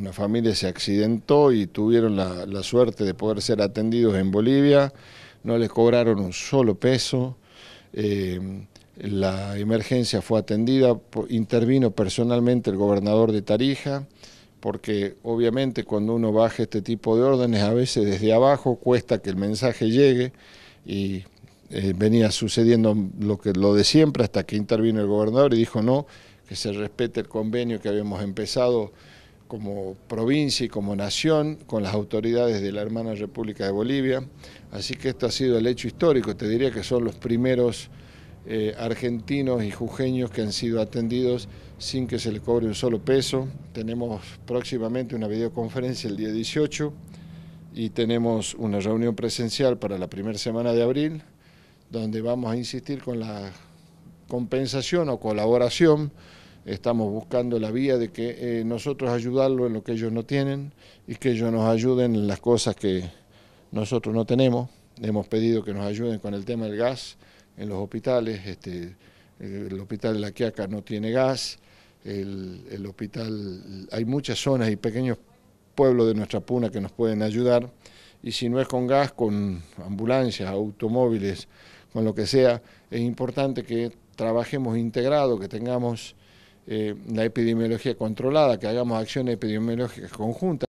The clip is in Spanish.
Una familia se accidentó y tuvieron la, suerte de poder ser atendidos en Bolivia, no les cobraron un solo peso. Eh, la emergencia fue atendida, intervino personalmente el gobernador de Tarija, porque obviamente cuando uno baja este tipo de órdenes, a veces desde abajo cuesta que el mensaje llegue y eh, venía sucediendo lo, que, lo de siempre hasta que intervino el gobernador y dijo no, que se respete el convenio que habíamos empezado como provincia y como nación con las autoridades de la hermana República de Bolivia. Así que esto ha sido el hecho histórico, te diría que son los primeros eh, argentinos y jujeños que han sido atendidos sin que se le cobre un solo peso. Tenemos próximamente una videoconferencia el día 18 y tenemos una reunión presencial para la primera semana de abril donde vamos a insistir con la compensación o colaboración estamos buscando la vía de que eh, nosotros ayudarlos en lo que ellos no tienen y que ellos nos ayuden en las cosas que nosotros no tenemos. Hemos pedido que nos ayuden con el tema del gas en los hospitales. Este, el hospital de La Quiaca no tiene gas, el, el hospital, hay muchas zonas y pequeños pueblos de nuestra puna que nos pueden ayudar y si no es con gas, con ambulancias, automóviles, con lo que sea, es importante que trabajemos integrado, que tengamos eh, la epidemiología controlada, que hagamos acciones epidemiológicas conjuntas.